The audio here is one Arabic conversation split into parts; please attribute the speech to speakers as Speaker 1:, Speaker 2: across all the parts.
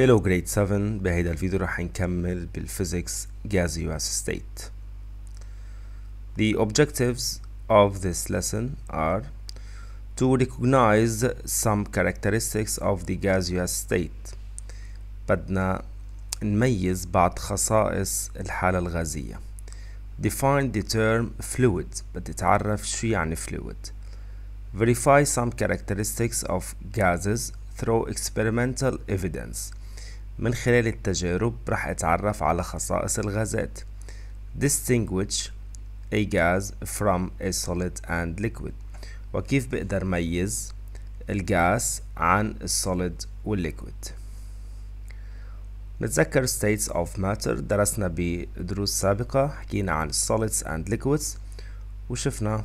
Speaker 1: هيلو جريد 7 بهيدا الفيديو رح نكمل بالفيزيكس gaseous state The objectives of this lesson are to recognize some characteristics of the gaseous state بدنا نميز بعض خصائص الحالة الغازية Define the term fluid بدي تعرف شو يعني fluid Verify some characteristics of gases through experimental evidence من خلال التجارب راح أتعرف على خصائص الغازات distinguish a gas from a solid and liquid وكيف بقدر ميز الغاز عن السوليد والليكويد نتذكر states of matter درسنا بدروس سابقة حكينا عن solids and liquids وشفنا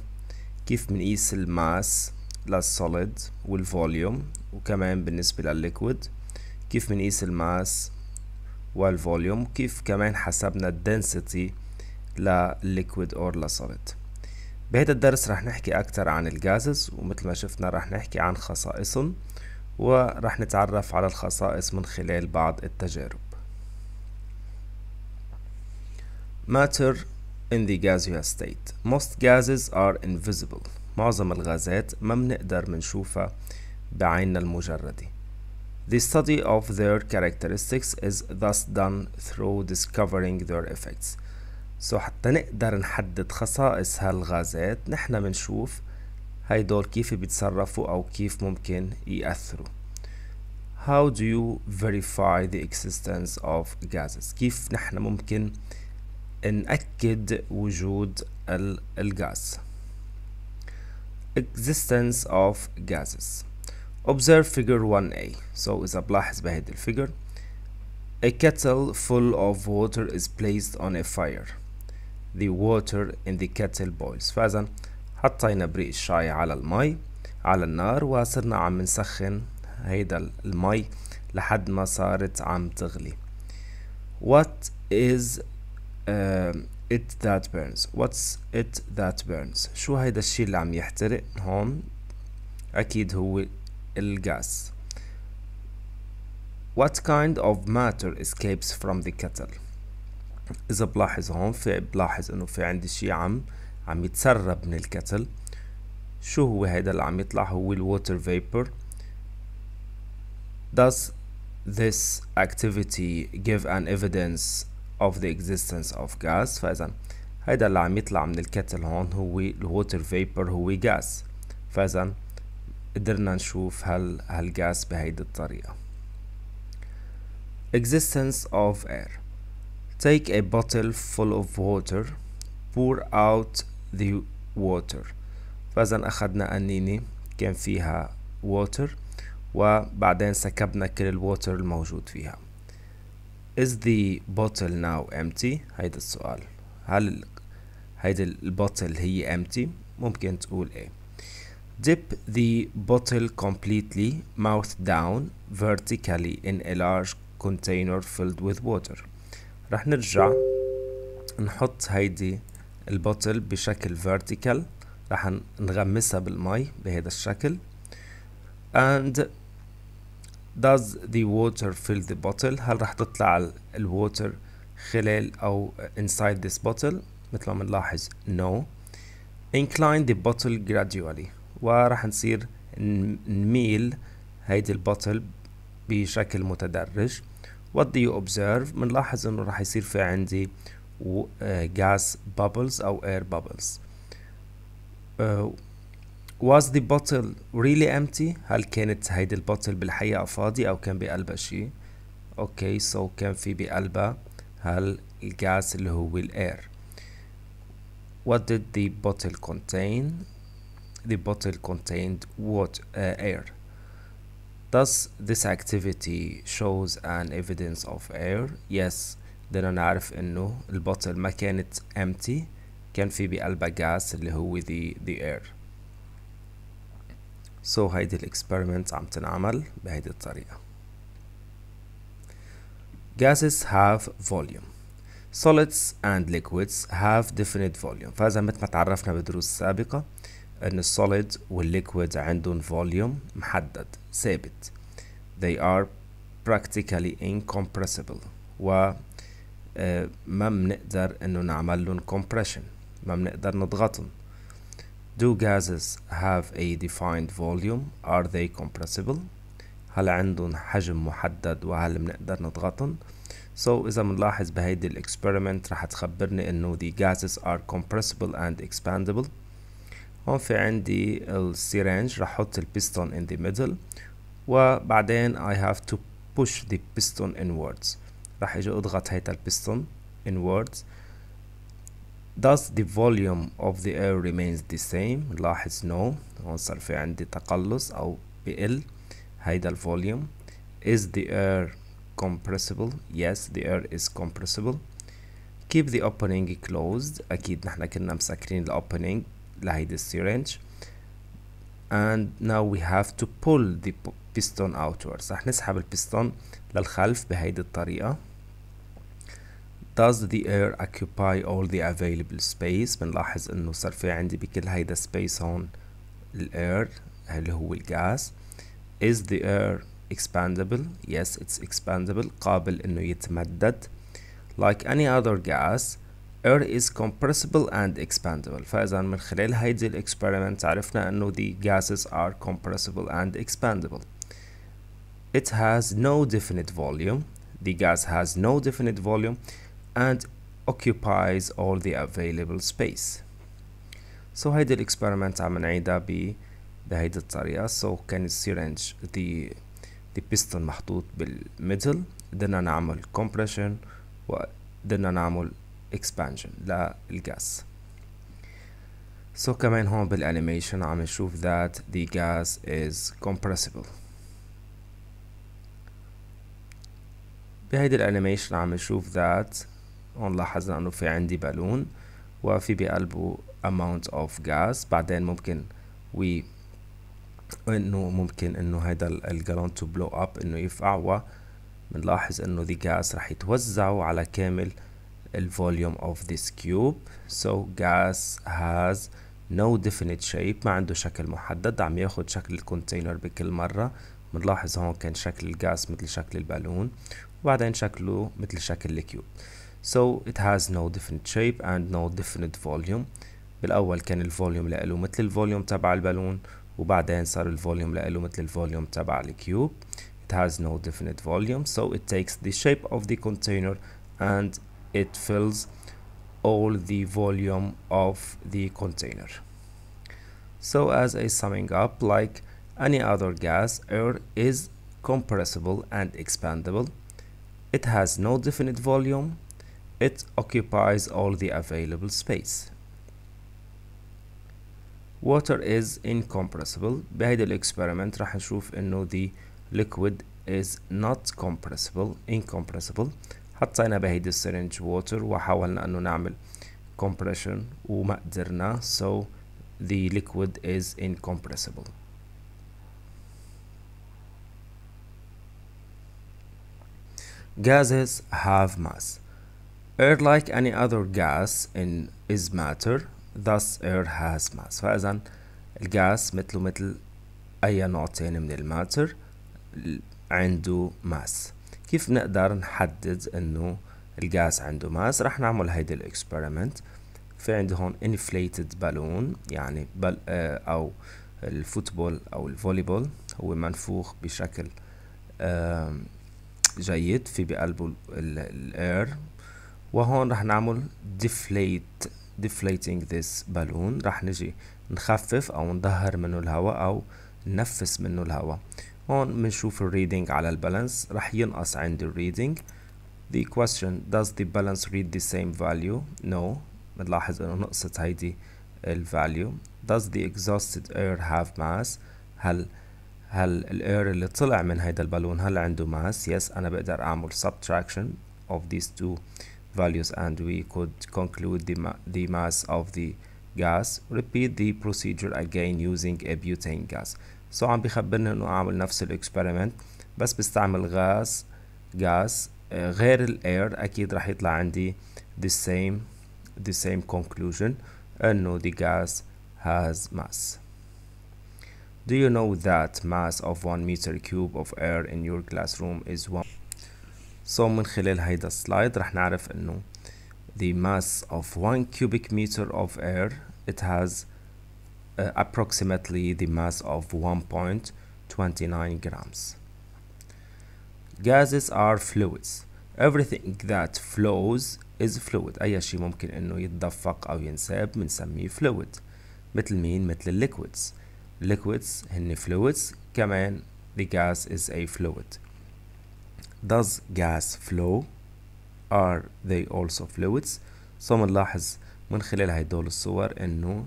Speaker 1: كيف بنقيس الماس للسوليد والفوليوم وكمان بالنسبة للليكويد كيف بنقيس الماس والفوليوم كيف كمان حسبنا الدنسيتي لليكويد اور لسوليد بهذا الدرس رح نحكي أكتر عن الغازز ومثل ما شفنا رح نحكي عن خصائصهم ورح نتعرف على الخصائص من خلال بعض التجارب Matter in the gaseous state Most gases are invisible معظم الغازات ما بنقدر منشوفها بعيننا المجردة The study of their characteristics is thus done through discovering their effects. So حتى نقدر نحدد خصائص هالغازات منشوف بنشوف هيدول كيف بيتصرفوا أو كيف ممكن يأثروا. How do you verify the existence of gases؟ كيف نحنا ممكن نأكد وجود الغاز؟ Existence of gases observe figure 1a so إذا بلاحظ بهذه الفيجر a kettle full of water is placed on a fire the water in the kettle boils فإذا حطينا بريق الشاي على المي على النار وصرنا عم نسخن هيدا المي لحد ما صارت عم تغلي what is uh, it that burns what's it that burns شو هيدا الشي اللي عم يحترق هون اكيد هو الغاز What kind of matter escapes from the kettle إذا بلاحظ هون في بلاحظ إنه في عندي شي عم عم يتسرب من الكتل شو هو هيدا اللي عم يطلع هو الووتر فيبر Does this activity give an evidence of the existence of gas فإذا هيدا اللي عم يطلع من الكتل هون هو الووتر فيبر هو غاز فإذا قدرنا نشوف هال هالغاز بهيدي الطريقة existence of air take a bottle full of water pour out the water فإذا أخذنا أنينة كان فيها water وبعدين سكبنا كل الووتر الموجود فيها is the bottle now empty هيدا السؤال هل هيدي البطل هي empty ممكن تقول ايه Dip the bottle completely, mouth down, vertically in a large container filled with water. راح نرجع نحط هيدي البوتل بشكل vertical راح نغمسها بالمي بهذا الشكل and does the water fill the bottle هل راح تطلع الووتر خلال أو inside this bottle مثل ما بنلاحظ no incline the bottle gradually وراح نصير نميل هيدي البطل بشكل متدرج what do you observe بنلاحظ انه راح يصير في عندي آه، gas bubbles او air bubbles واز آه، was the bottle really empty هل كانت هيدي البطل بالحقيقة فاضي او كان بقلبها شي اوكي سو كان في بقلبها هالجاز اللي هو الاير what did the bottle contain the bottle contained what uh, air. Does this activity shows an evidence of air? Yes, بدنا نعرف انه البطل ما كانت empty كان في بقلبها gas اللي هو the, the air so هيدي الاكسبيرمنت عم تنعمل بهيدي الطريقة gases have volume solids and liquids have definite volume فهذا مثل تعرفنا بدروس سابقة ان السوليد والليكويد عندهم فوليوم محدد ثابت they are practically incompressible و آه، ما بنقدر انه نعمل لهم compression ما بنقدر نضغطهم Do gases have a defined volume? Are they compressible? هل عندهم حجم محدد وهل بنقدر نضغطهم؟ So إذا بنلاحظ بهيدي الإكسبيرمنت رح تخبرني إنه the gases are compressible and expandable هون في عندي السيرنج رح احط البيستون in the middle وبعدين I have to push the piston inwards رح اجي اضغط هيدا البيستون inwards Thus the volume of the air remains the same لاحظ no هون صار في عندي تقلص أو بقل هيدا الفوليوم is the air compressible yes the air is compressible keep the opening closed أكيد نحنا كنا مسكرين ال opening slide the syringe and now we have to pull the piston outwards رح نسحب البستون للخلف بهيدي الطريقة does the air occupy all the available space بنلاحظ انه صار في عندي بكل هيدا space هون air اللي هو الغاز is the air expandable yes it's expandable قابل انه يتمدد like any other gas air is compressible and expandable فإذا من خلال هيدي الاكسبيرمنت عرفنا أنه the gases are compressible and expandable it has no definite volume the gas has no definite volume and occupies all the available space so هيدي الاكسبيرمنت عم نعيدها بهيدي الطريقة so can السيرنج the the piston محطوط بالميدل قدرنا نعمل compression وقدرنا نعمل expansion للغاز سو so كمان هون بالانيميشن عم نشوف that the gas is compressible بهيدي الانيميشن عم نشوف that هون لاحظنا انه في عندي بالون وفي بقلبه amount of gas بعدين ممكن we انه ممكن انه هيدا الجالون تو بلو اب انه يفقع بنلاحظ انه the gas رح يتوزعوا على كامل volume of this cube so gas has no definite shape ما عنده شكل محدد عم ياخد شكل الكونتينر بكل مرة بنلاحظ هون كان شكل الغاز مثل شكل البالون وبعدين شكله مثل شكل الكيوب so it has no definite shape and no definite volume بالأول كان الفوليوم لإله مثل الفوليوم تبع البالون وبعدين صار الفوليوم لإله مثل الفوليوم تبع الكيوب it has no definite volume so it takes the shape of the container and it fills all the volume of the container so as a summing up like any other gas air is compressible and expandable it has no definite volume it occupies all the available space water is incompressible بهيدا الاكسبيرمنت راح نشوف انه the liquid is not compressible incompressible حطينا بهيدي السرنج ووتر وحاولنا انه نعمل كومبريشن وما قدرنا so the liquid is incompressible gases have mass air like any other gas in is matter thus air has mass فاذا الغاز مثله مثل اي نوع تاني من الماتر عنده mass كيف نقدر نحدد انه الغاز عنده ماس رح نعمل هيدي الاكسبرمنت في عندي هون انفليتد بالون يعني بل آه او الفوتبول او الفوليبول هو منفوخ بشكل آه جيد في بقلبه الاير وهون رح نعمل deflate ديفليتينج ذيس بالون رح نجي نخفف او نظهر منه الهواء او ننفس منه الهواء هون بنشوف الريدنج على البالانس رح ينقص عندي الريدنج the question does the balance read the same value no بنلاحظ انه نقصت هيدي الفاليو does the exhausted air have mass هل هل الاير اللي طلع من هيدا البالون هل عنده mass. yes انا بقدر اعمل subtraction of these two values and we could conclude the, ma the mass of the gas repeat the procedure again using a butane gas سو عم بخبرني انه اعمل نفس الاكسبيرمنت بس بستعمل غاز غاز غير الاير اكيد راح يطلع عندي the same the same conclusion انه the gas has mass Do you know that mass of 1 meter cube of air in your classroom is 1 So من خلال هيدا السلايد رح نعرف انه the mass of 1 cubic meter of air it has uh, approximately the mass of 1.29 grams. Gases are fluids. Everything that flows is fluid. أي شيء ممكن إنه يتدفق أو ينساب بنسميه fluid. مثل مين؟ مثل liquids. Liquids هن fluids كمان the gas is a fluid. Does gas flow? Are they also fluids? so بنلاحظ من خلال هدول الصور إنه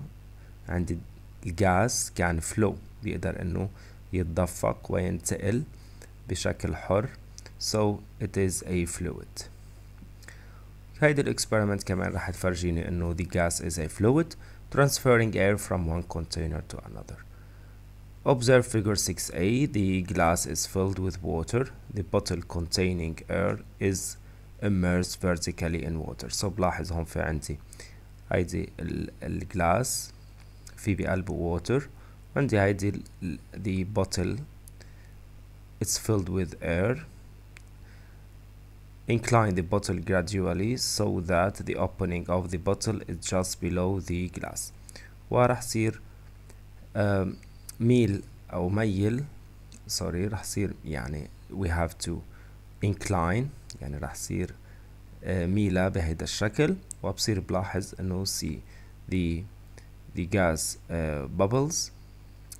Speaker 1: عندي الجاز يعني فلو بيقدر انه يتدفق وينتقل بشكل حر so it is a fluid هيدي الاكسبيرمنت كمان رح تفرجيني انه the gas is a fluid transferring air from one container to another Observe figure 6a, the glass is filled with water, the bottle containing air is immersed vertically in water. So بلاحظ هون في عندي هيدي الجلاس في بقلبه water وعندي هيدي the bottle it's filled with air incline the bottle gradually so that the opening of the bottle is just below the glass وراح يصير um, ميل أو ميل سوري راح يصير يعني we have to incline يعني راح يصير uh, ميلة بهيدا الشكل وبصير بلاحظ انه see the دي جاز بابلز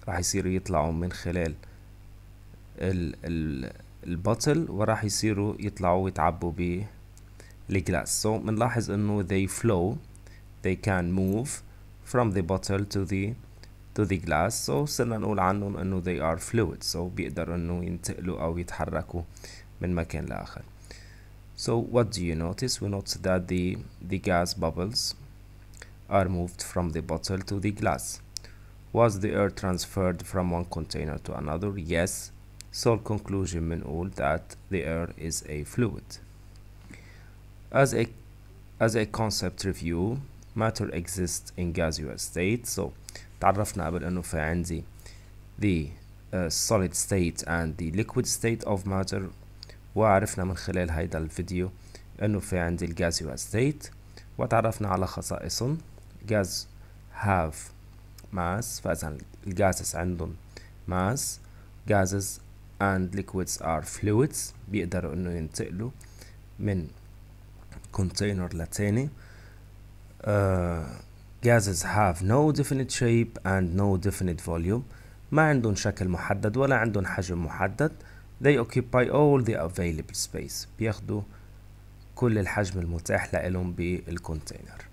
Speaker 1: راح يصير يطلعوا من خلال ال ال البطل وراح يصيروا يطلعوا ويتعبوا ب بالجلاس so بنلاحظ انه they flow they can move from the bottle to the to the glass so صرنا نقول عنهم انه they are fluid so بيقدروا انه ينتقلوا او يتحركوا من مكان لاخر So what do you notice? We notice that the, the gas bubbles are moved from the bottle to the glass. Was the air transferred from one container to another? Yes. Sole conclusion من all that the air is a fluid. As a, as a concept review, matter exists in gaseous state. So تعرفنا قبل انه في عندي the uh, solid state and the liquid state of matter وعرفنا من خلال هيدا الفيديو انه في عندي الجازيوال state وتعرفنا على خصائصهم gas have mass فإذا الجاسز عندهم mass gases and liquids are fluids بيقدروا انه ينتقلوا من container لتاني uh, gases have no definite shape and no definite volume ما عندهم شكل محدد ولا عندهم حجم محدد they occupy all the available space بياخدوا كل الحجم المتاح لهم بالكونتينر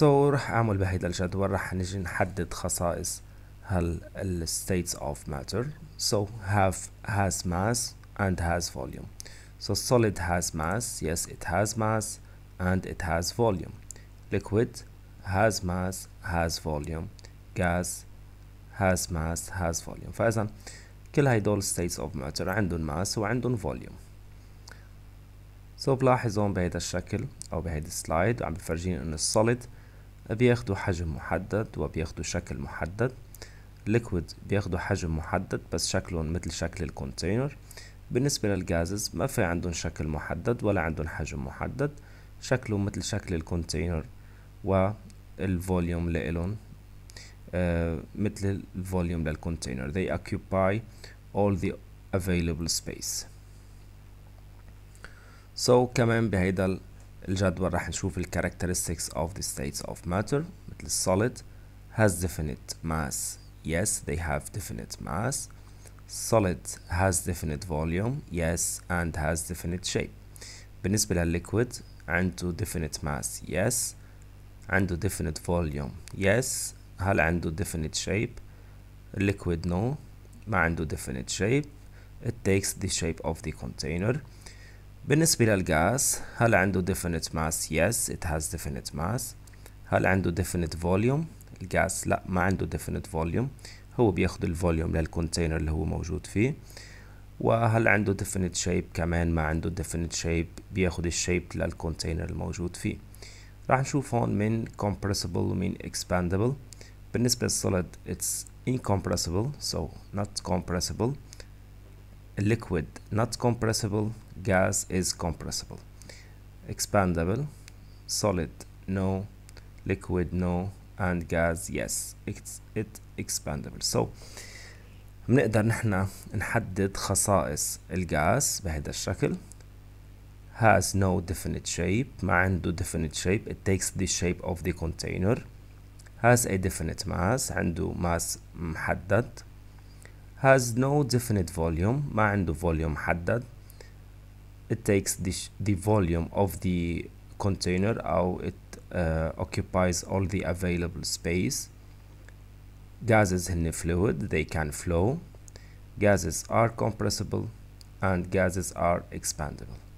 Speaker 1: سو so, رح اعمل بهيدا الجدول رح نجي نحدد خصائص هال ال states of matter so have has mass and has volume so solid has mass yes it has mass and it has volume liquid has mass has volume gas has mass has volume فاذا كل هيدول states of matter عندهم mass وعندهم volume so بلاحظ هون بهيدا الشكل او بهيدا السلايد عم بفرجيني انه السوليد بياخدوا حجم محدد وبياخدوا شكل محدد ليكويد بياخدوا حجم محدد بس شكلهم مثل شكل الكونتينر بالنسبة للغازز ما في عندهم شكل محدد ولا عندهم حجم محدد شكلهم مثل شكل الكونتينر والفوليوم لإلهم آه مثل الفوليوم للكونتينر they occupy all the available space so كمان بهيدا الجدول راح نشوف ال characteristics of the states of matter مثل الsolid has definite mass yes they have definite mass solid has definite volume yes and has definite shape بالنسبة للليكويد عنده definite mass yes عنده definite volume yes هل عنده definite shape liquid no ما عنده definite shape it takes the shape of the container بالنسبة للغاز هل عنده definite mass yes it has definite mass هل عنده definite volume الغاز لا ما عنده definite volume هو بياخد الفوليوم للكونتينر اللي هو موجود فيه وهل عنده definite shape كمان ما عنده definite shape بياخد الشيب للكونتينر الموجود فيه راح نشوف هون من compressible ومن expandable بالنسبة للصلد it's incompressible so not compressible liquid not compressible gas is compressible expandable solid no liquid no and gas yes it's it expandable so بنقدر نحن نحدد خصائص الغاز بهذا الشكل has no definite shape ما عنده definite shape it takes the shape of the container has a definite mass عنده mass محدد has no definite volume ما عنده volume محدد it takes the, the volume of the container or it uh, occupies all the available space gases the fluid they can flow gases are compressible and gases are expandable